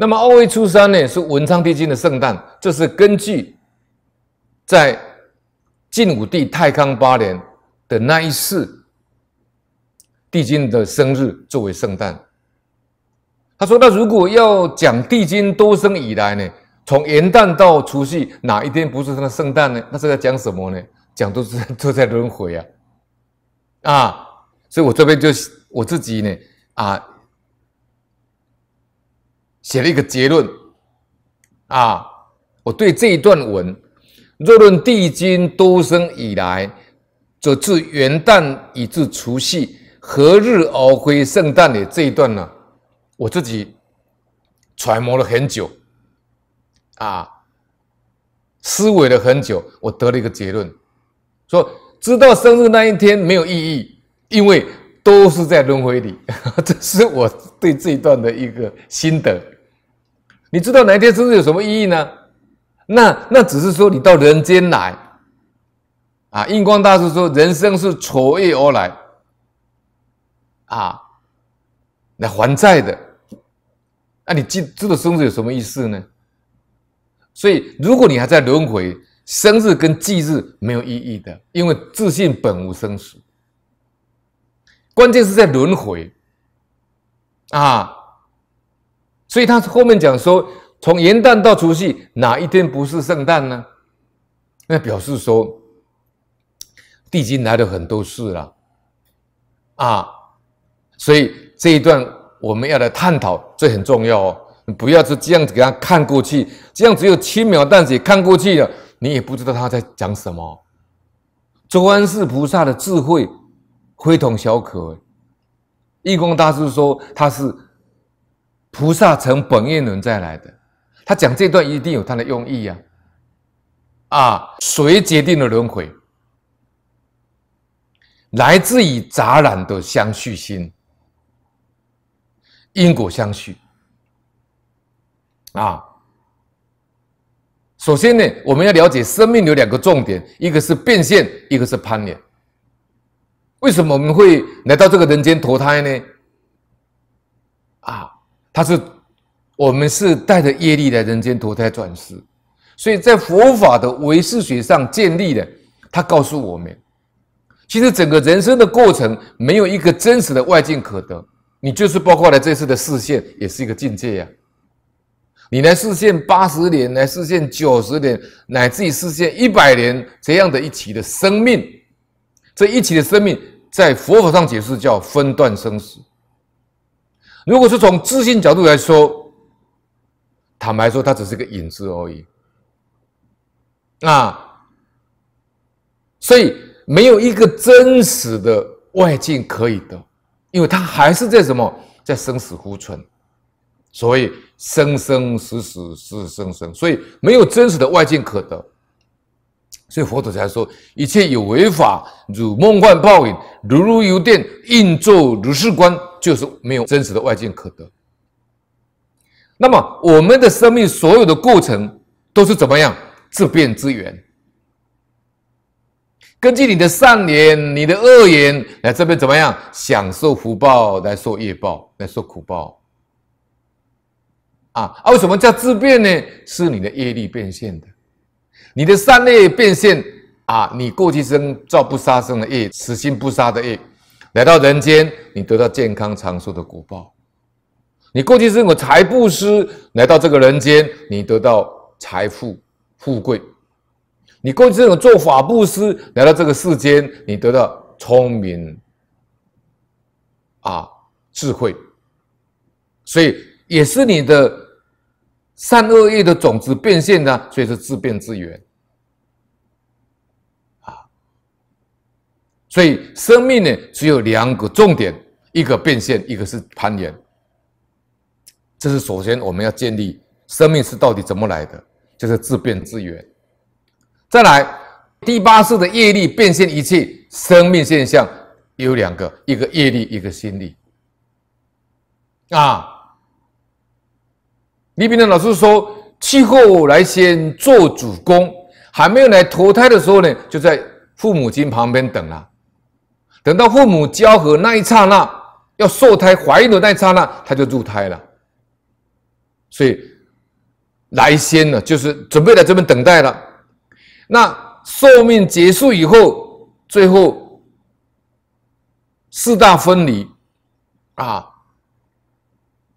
那么二月初三呢，是文昌帝君的圣诞。这是根据在晋武帝太康八年的那一世帝君的生日作为圣诞。他说：“那如果要讲帝君多生以来呢，从元旦到除夕哪一天不是他的圣诞呢？那是在讲什么呢？讲都是都在轮回啊！啊，所以我这边就我自己呢，啊。”写了一个结论，啊，我对这一段文，若论帝君多生以来，则自元旦以至除夕，何日而归圣诞的这一段呢？我自己揣摩了很久，啊，思维了很久，我得了一个结论，说知道生日那一天没有意义，因为。都是在轮回里，这是我对这一段的一个心得。你知道哪一天生日有什么意义呢？那那只是说你到人间来，啊，印光大师说，人生是从业而来，啊，来还债的。那你记这个生日有什么意思呢？所以，如果你还在轮回，生日跟忌日没有意义的，因为自信本无生死。关键是在轮回，啊，所以他后面讲说，从元旦到除夕，哪一天不是圣诞呢？那表示说，地经来了很多事了，啊，所以这一段我们要来探讨，这很重要哦。不要是这样子给他看过去，这样只有轻描淡写看过去了，你也不知道他在讲什么。周安世菩萨的智慧。非同小可，义工大师说他是菩萨乘本愿轮再来的，他讲这段一定有他的用意呀。啊，谁决定了轮回？来自于杂染的相续心，因果相续。啊，首先呢，我们要了解生命有两个重点，一个是变现，一个是攀缘。为什么我们会来到这个人间投胎呢？啊，他是我们是带着业力来人间投胎转世，所以在佛法的唯识学上建立的。他告诉我们，其实整个人生的过程没有一个真实的外境可得。你就是包括了这次的视线，也是一个境界呀。你来视线八十年，来视线九十年，乃至于视线一百年，这样的一起的生命，这一起的生命。在佛法上解释叫分段生死。如果是从自信角度来说，坦白说，它只是个影子而已。啊，所以没有一个真实的外境可以得，因为它还是在什么，在生死互存，所以生生死死是生生，所以没有真实的外境可得。所以佛陀才说，一切有为法，如梦幻泡影，如如油电，应作如是观，就是没有真实的外境可得。那么我们的生命所有的过程都是怎么样？自变之缘，根据你的善言、你的恶言来这边怎么样？享受福报，来受业报，来受苦报。啊，而为什么叫自变呢？是你的业力变现的。你的善业变现啊，你过去生造不杀生的业，死心不杀的业，来到人间，你得到健康长寿的果报；你过去生我财布施，来到这个人间，你得到财富富贵；你过去生我做法布施，来到这个世间，你得到聪明啊智慧，所以也是你的。善恶业的种子变现呢，所以是自变自圆。啊，所以生命呢只有两个重点：一个变现，一个是攀岩。这是首先我们要建立生命是到底怎么来的，就是自变自圆。再来，第八世的业力变现一切生命现象，有两个：一个业力，一个心力，啊。李炳南老师说：“气候来先做主攻，还没有来投胎的时候呢，就在父母亲旁边等了。等到父母交合那一刹那，要受胎怀孕的那一刹那，他就入胎了。所以来先呢，就是准备来这边等待了。那寿命结束以后，最后四大分离啊，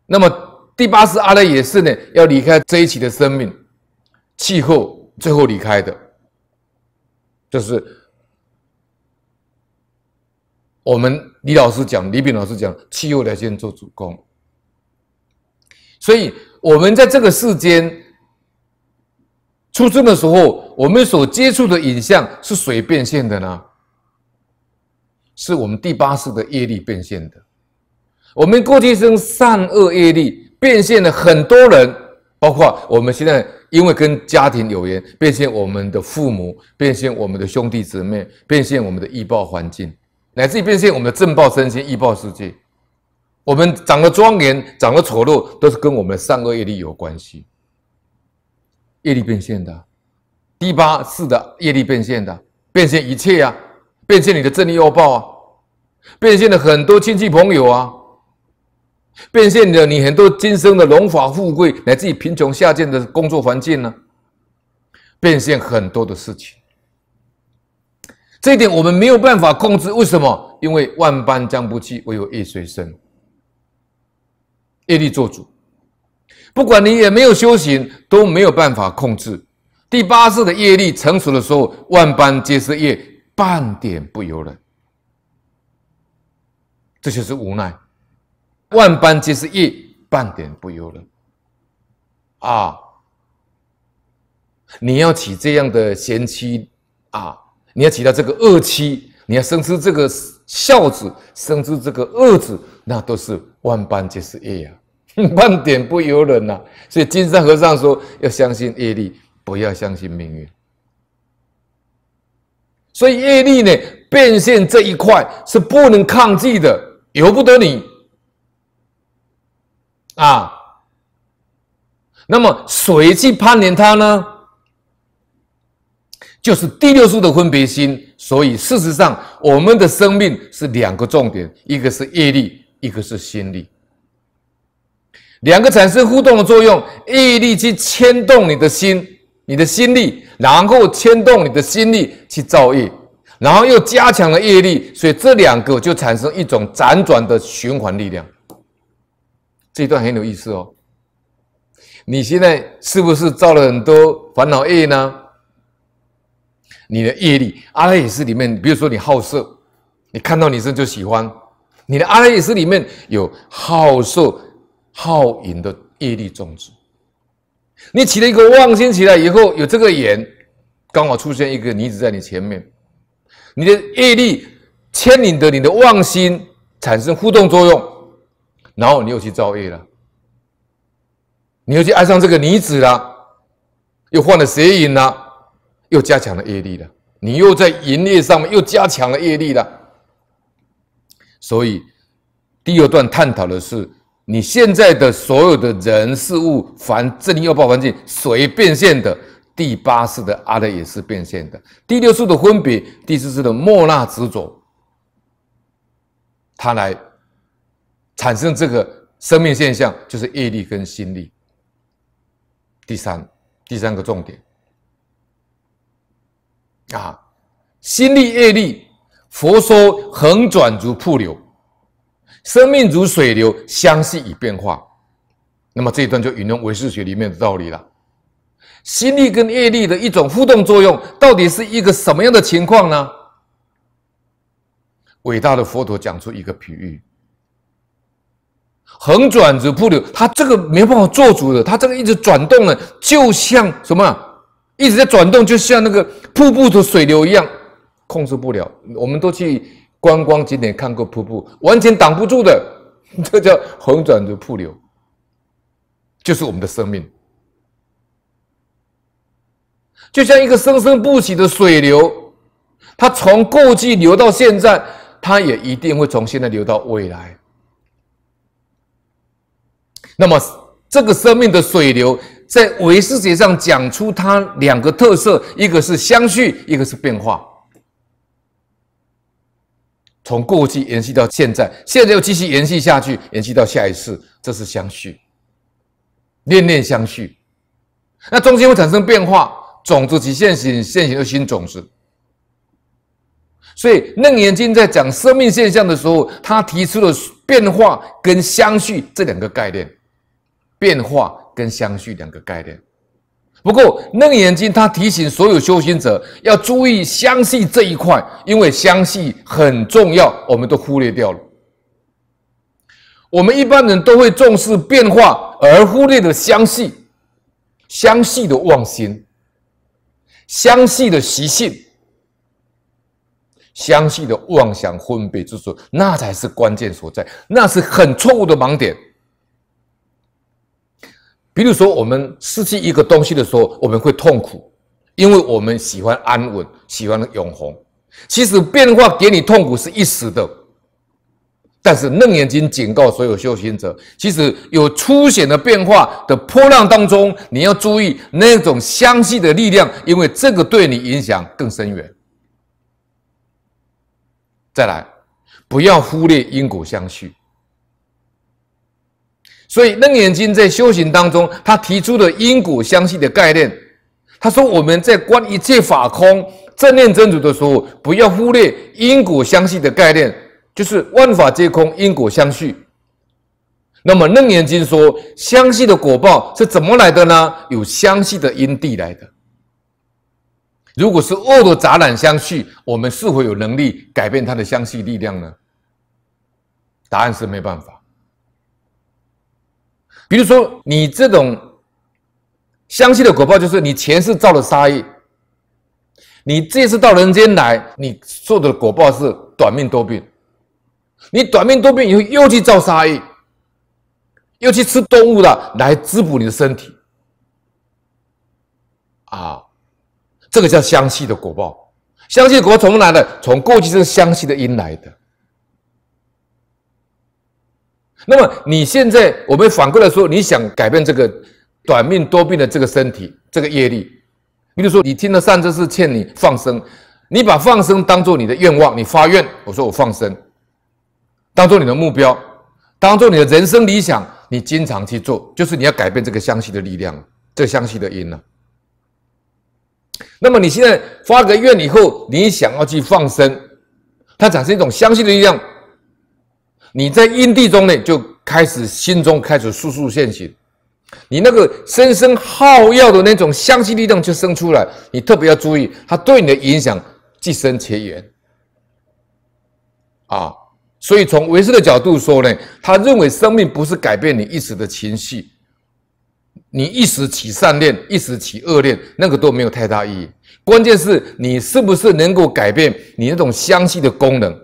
那么。”第八世阿赖也是呢，要离开这一期的生命，气候最后离开的，就是我们李老师讲，李炳老师讲气候来先做主攻。所以，我们在这个世间，出生的时候，我们所接触的影像是谁变现的呢？是我们第八世的业力变现的。我们过去生善恶业力。变现了很多人，包括我们现在，因为跟家庭有缘，变现我们的父母，变现我们的兄弟姊妹，变现我们的易报环境，乃至于变现我们的正报身心、易报世界。我们长得庄严，长得丑陋，都是跟我们的善恶业力有关系，业力变现的，第八次的业力变现的，变现一切呀，变现你的正报、报啊，变现了很多亲戚朋友啊。变现了你很多今生的荣华富贵，乃至贫穷下贱的工作环境呢？变现很多的事情，这一点我们没有办法控制。为什么？因为万般将不济，唯有业随身，业力做主。不管你有没有修行，都没有办法控制。第八世的业力成熟的时候，万般皆是业，半点不由人。这就是无奈。万般皆是业，半点不由人。啊！你要起这样的贤妻啊！你要起到这个恶妻，你要生出这个孝子，生出这个恶子，那都是万般皆是业啊，半点不由人呐！所以金山和尚说：“要相信业力，不要相信命运。”所以业力呢，变现这一块是不能抗拒的，由不得你。啊，那么谁去攀连它呢？就是第六数的分别心。所以事实上，我们的生命是两个重点：一个是业力，一个是心力。两个产生互动的作用，业力去牵动你的心，你的心力，然后牵动你的心力去造业，然后又加强了业力，所以这两个就产生一种辗转的循环力量。这段很有意思哦，你现在是不是造了很多烦恼业呢？你的业力阿赖耶识里面，比如说你好色，你看到女生就喜欢，你的阿赖耶识里面有好色、好淫的业力种子。你起了一个妄心起来以后，有这个眼刚好出现一个女子在你前面，你的业力牵引的你的妄心产生互动作用。然后你又去造业了，你又去爱上这个女子了，又换了邪淫了，又加强了业力了。你又在营业上面又加强了业力了。所以，第二段探讨的是你现在的所有的人事物，凡正念要报，环境随变现的第八世的阿赖也是变现的，第六世的分别，第四世的莫那执着，他来。产生这个生命现象就是业力跟心力。第三，第三个重点啊，心力、业力，佛说横转如瀑流，生命如水流，相系以变化。那么这一段就引用唯识学里面的道理了。心力跟业力的一种互动作用，到底是一个什么样的情况呢？伟大的佛陀讲出一个比喻。横转的瀑流，它这个没办法做主的，它这个一直转动的，就像什么一直在转动，就像那个瀑布的水流一样，控制不了。我们都去观光景点看过瀑布，完全挡不住的，这叫横转的瀑流，就是我们的生命，就像一个生生不息的水流，它从过去流到现在，它也一定会从现在流到未来。那么，这个生命的水流在唯识学上讲出它两个特色，一个是相续，一个是变化。从过去延续到现在，现在又继续延续下去，延续到下一次，这是相续，念念相续。那中间会产生变化，种子及现行，现行的新种子。所以，楞严经在讲生命现象的时候，他提出了变化跟相续这两个概念。变化跟相续两个概念，不过楞严经他提醒所有修行者要注意相续这一块，因为相续很重要，我们都忽略掉了。我们一般人都会重视变化，而忽略的相续、相续的妄心、相续的习性、相续的妄想分别之处，那才是关键所在，那是很错误的盲点。比如说，我们失去一个东西的时候，我们会痛苦，因为我们喜欢安稳，喜欢永恒。其实变化给你痛苦是一时的，但是楞严经警告所有修行者，其实有出显的变化的波浪当中，你要注意那种相续的力量，因为这个对你影响更深远。再来，不要忽略因果相续。所以《楞严经》在修行当中，他提出的因果相系的概念，他说我们在观一切法空、正念正主的时候，不要忽略因果相系的概念，就是万法皆空，因果相续。那么《楞严经》说，相系的果报是怎么来的呢？有相系的因地来的。如果是恶的杂染相续，我们是否有能力改变它的相系力量呢？答案是没办法。比如说，你这种相续的果报，就是你前世造了杀业，你这次到人间来，你受的果报是短命多病。你短命多病以后，又去造杀业，又去吃动物的来滋补你的身体，啊，这个叫相续的果报。相续的果从哪来？从过去是相续的因来的。那么你现在，我们反过来说，你想改变这个短命多病的这个身体，这个业力。比如说，你听了善知识欠你放生，你把放生当做你的愿望，你发愿，我说我放生，当做你的目标，当做你的人生理想，你经常去做，就是你要改变这个相信的力量，这相信的因呢。那么你现在发个愿以后，你想要去放生，它产生一种相信的力量。你在阴地中呢，就开始心中开始速速现形，你那个深深耗药的那种相信力量就生出来。你特别要注意，它对你的影响既深且远。啊，所以从为师的角度说呢，他认为生命不是改变你一时的情绪，你一时起善念，一时起恶念，那个都没有太大意义。关键是你是不是能够改变你那种相信的功能。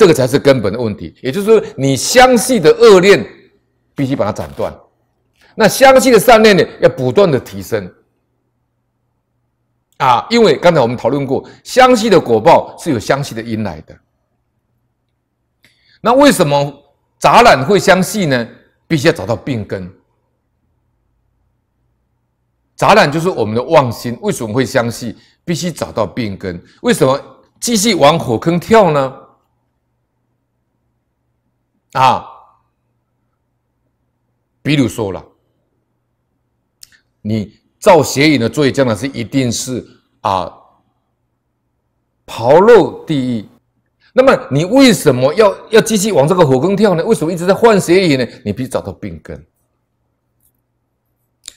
这个才是根本的问题，也就是说，你相续的恶念必须把它斩断，那相续的善念呢，要不断的提升啊。因为刚才我们讨论过，相续的果报是有相续的因来的。那为什么杂染会相续呢？必须要找到病根。杂染就是我们的妄心为什么会相续？必须找到病根。为什么继续往火坑跳呢？啊，比如说了，你造邪淫的作业将来是一定是啊，刨肉地狱。那么你为什么要要继续往这个火坑跳呢？为什么一直在换邪淫呢？你必须找到病根。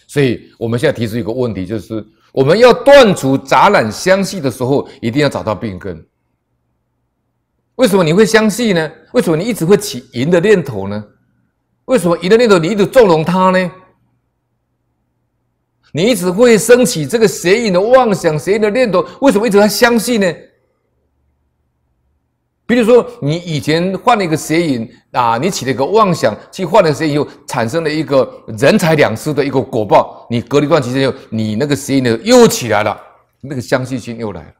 所以我们现在提出一个问题，就是我们要断除杂染相系的时候，一定要找到病根。为什么你会相信呢？为什么你一直会起赢的念头呢？为什么赢的念头你一直纵容他呢？你一直会升起这个邪淫的妄想、邪淫的念头，为什么一直还相信呢？比如说，你以前犯了一个邪淫啊，你起了一个妄想去犯了邪淫后，产生了一个人财两失的一个果报，你隔了一段期间后，你那个邪淫的又起来了，那个相信心又来了。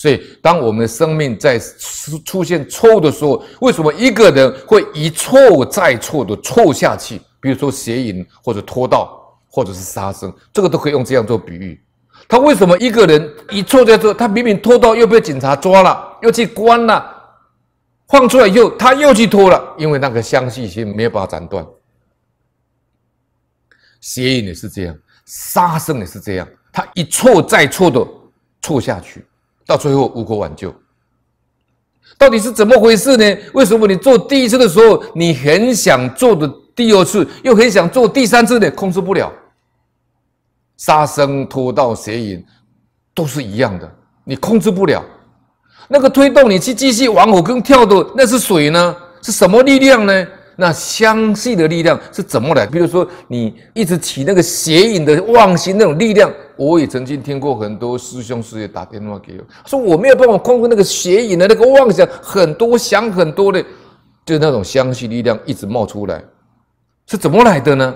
所以，当我们的生命在出现错误的时候，为什么一个人会一错再错的错下去？比如说，邪淫或者拖道，或者是杀生，这个都可以用这样做比喻。他为什么一个人一错再错？他明明拖道又被警察抓了，又去关了，放出来又他又去拖了，因为那个相已心没有办法斩断。邪淫也是这样，杀生也是这样，他一错再错的错下去。到最后无可挽救，到底是怎么回事呢？为什么你做第一次的时候，你很想做的第二次，又很想做第三次的控制不了？杀生、偷盗、邪淫，都是一样的，你控制不了。那个推动你去继续往火坑跳的，那是水呢？是什么力量呢？那相系的力量是怎么来？比如说，你一直起那个邪淫的妄心，那种力量。我也曾经听过很多师兄师姐打电话给我，说我没有办法控制那个邪淫的那个妄想，很多想很多的，就那种相信力量一直冒出来，是怎么来的呢？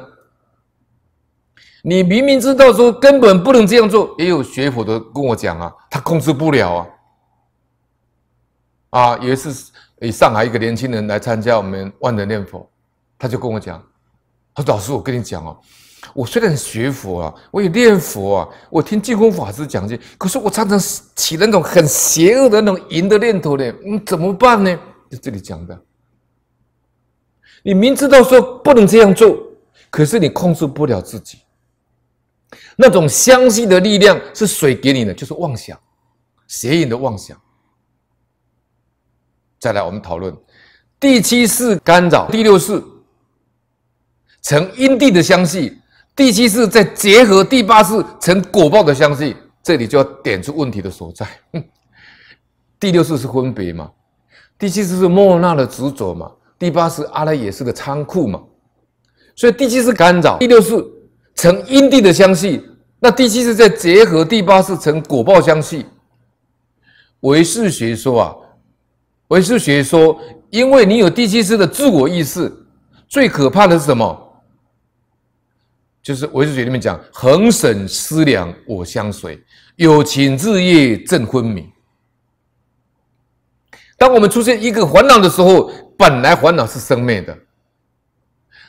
你明明知道说根本不能这样做，也有学佛的跟我讲啊，他控制不了啊，啊，有一次上海一个年轻人来参加我们万能念佛，他就跟我讲，他说老师我跟你讲哦。我虽然学佛啊，我也念佛啊，我听净空法师讲经，可是我常常起那种很邪恶的那种淫的念头呢，你怎么办呢？就这里讲的，你明知道说不能这样做，可是你控制不了自己，那种相信的力量是谁给你的？就是妄想，邪淫的妄想。再来，我们讨论第七世干扰，第六世成因地的相信。第七次再结合第八次成果报的香气，这里就要点出问题的所在。第六次是分别嘛，第七次是莫那的执着嘛，第八次阿赖耶识的仓库嘛。所以第七次干扰，第六次成因地的香气，那第七次再结合第八次成果报香气，唯识学说啊，唯识学说，因为你有第七次的自我意识，最可怕的是什么？就是《维诗绝》里面讲：“横省思量我相随，有情日夜正昏迷。”当我们出现一个烦恼的时候，本来烦恼是生灭的，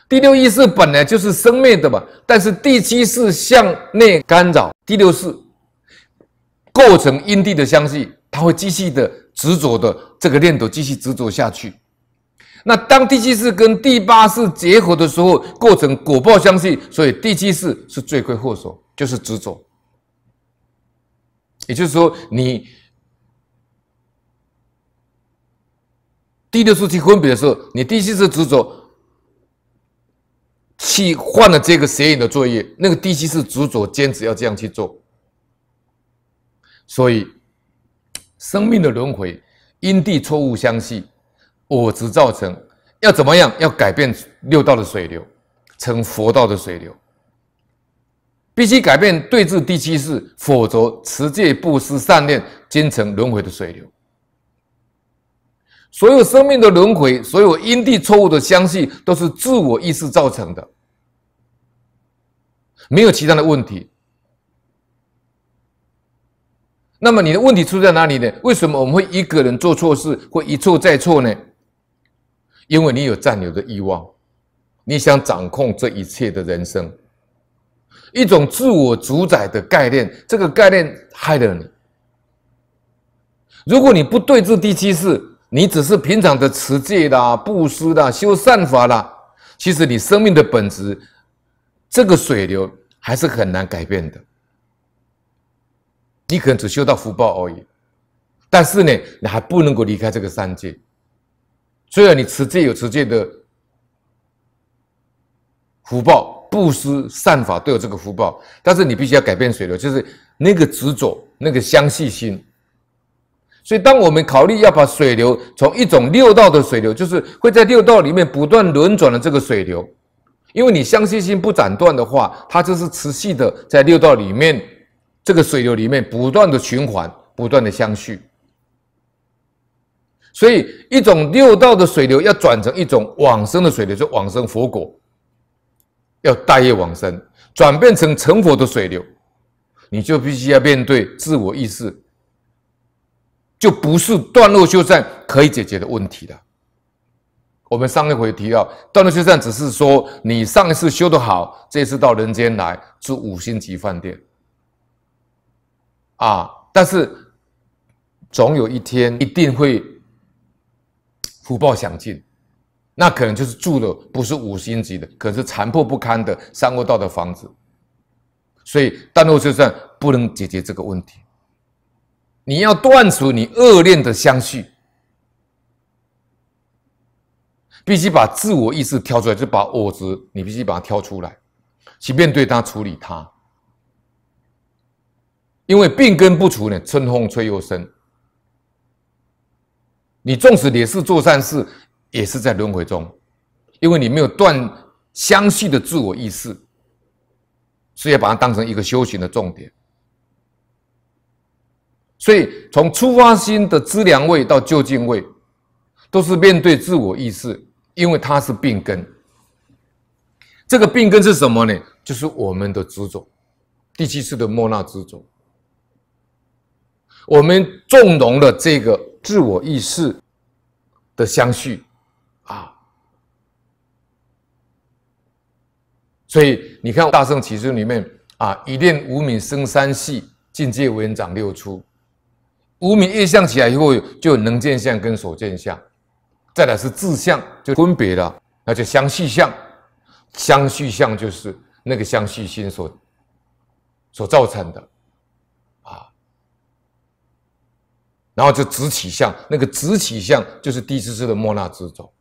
第六意识本来就是生灭的嘛。但是第七是向内干扰，第六是构成因地的相系，它会继续的执着的这个念头，继续执着下去。那当第七世跟第八世结合的时候，构成果报相续，所以第七世是罪魁祸首，就是执着。也就是说，你第六次去分别的时候，你第七世执着去换了这个邪淫的作业，那个第七世执着坚持要这样去做，所以生命的轮回因地错误相系。我执造成，要怎么样？要改变六道的水流，成佛道的水流，必须改变对治第七世，否则持戒、布施、善念，皆成轮回的水流。所有生命的轮回，所有因地错误的相系，都是自我意识造成的，没有其他的问题。那么你的问题出在哪里呢？为什么我们会一个人做错事，会一错再错呢？因为你有占有的欲望，你想掌控这一切的人生，一种自我主宰的概念，这个概念害了你。如果你不对治第七世，你只是平常的持戒啦、布施啦、修善法啦，其实你生命的本质，这个水流还是很难改变的。你可能只修到福报而已，但是呢，你还不能够离开这个三界。虽然你持戒有持戒的福报，布施善法都有这个福报，但是你必须要改变水流，就是那个执着那个相信心。所以，当我们考虑要把水流从一种六道的水流，就是会在六道里面不断轮转的这个水流，因为你相信心不斩断的话，它就是持续的在六道里面这个水流里面不断的循环，不断的相续。所以，一种六道的水流要转成一种往生的水流，就往生佛果，要大业往生，转变成成佛的水流，你就必须要面对自我意识，就不是断落修善可以解决的问题了。我们上一回提到，断落修善只是说你上一次修得好，这次到人间来住五星级饭店，啊，但是总有一天一定会。福报享尽，那可能就是住的不是五星级的，可是残破不堪的三合道的房子。所以，但若就算不能解决这个问题，你要断除你恶念的相续，必须把自我意识挑出来，就把我字，你必须把它挑出来，去面对它，处理它。因为病根不除呢，春风吹又生。你纵使也是做善事，也是在轮回中，因为你没有断相续的自我意识，所以要把它当成一个修行的重点。所以从出发心的知量位到究竟位，都是面对自我意识，因为它是病根。这个病根是什么呢？就是我们的执着，第七次的莫那执着，我们纵容了这个。自我意识的相续啊，所以你看《大圣起书里面啊，一念无名生三系，境界为人长六出。无名业相起来以后，就有能见相跟所见相，再来是自相，就分别了，那就相续相。相续相就是那个相续心所所造成的。然后就直起相，那个直起相就是第四次的莫那之走，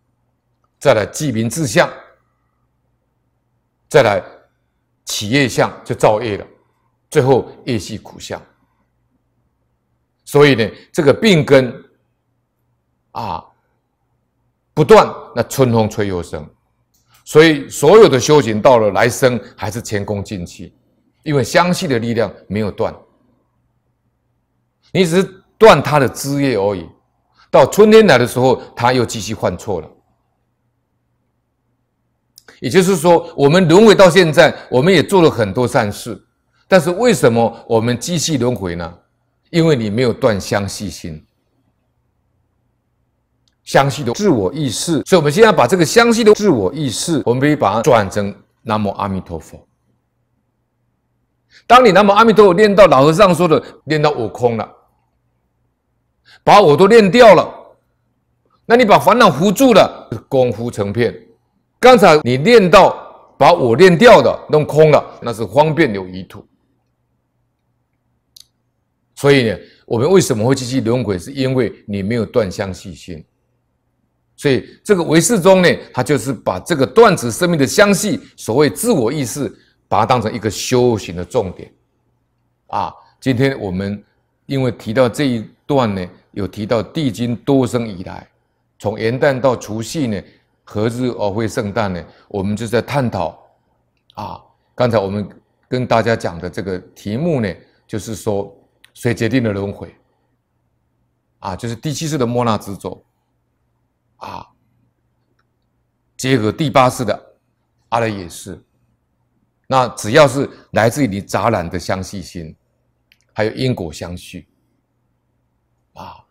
再来济民自相，再来企业相就造业了，最后业系苦相。所以呢，这个病根啊不断，那春风吹又生。所以所有的修行到了来生还是前功尽弃，因为相系的力量没有断，你只。是。断它的枝叶而已。到春天来的时候，它又继续犯错了。也就是说，我们轮回到现在，我们也做了很多善事，但是为什么我们继续轮回呢？因为你没有断相细心，相信的自我意识。所以，我们现在把这个相信的自我意识，我们可以把它转成“南无阿弥陀佛”。当你“南无阿弥陀佛”念到老和尚说的，念到我空了。把我都练掉了，那你把烦恼扶住了，功夫成片。刚才你练到把我练掉的弄空了，那是方便有余土。所以呢，我们为什么会继续轮回？是因为你没有断相续心。所以这个唯识中呢，他就是把这个断止生命的相系，所谓自我意识，把它当成一个修行的重点。啊，今天我们因为提到这一段呢。有提到地经多生以来，从元旦到除夕呢，何日而会圣诞呢？我们就在探讨。啊，刚才我们跟大家讲的这个题目呢，就是说谁决定了轮回？啊，就是第七世的莫那之咒啊，结合第八世的阿赖耶识。那只要是来自于你杂染的相续心，还有因果相续。Wow.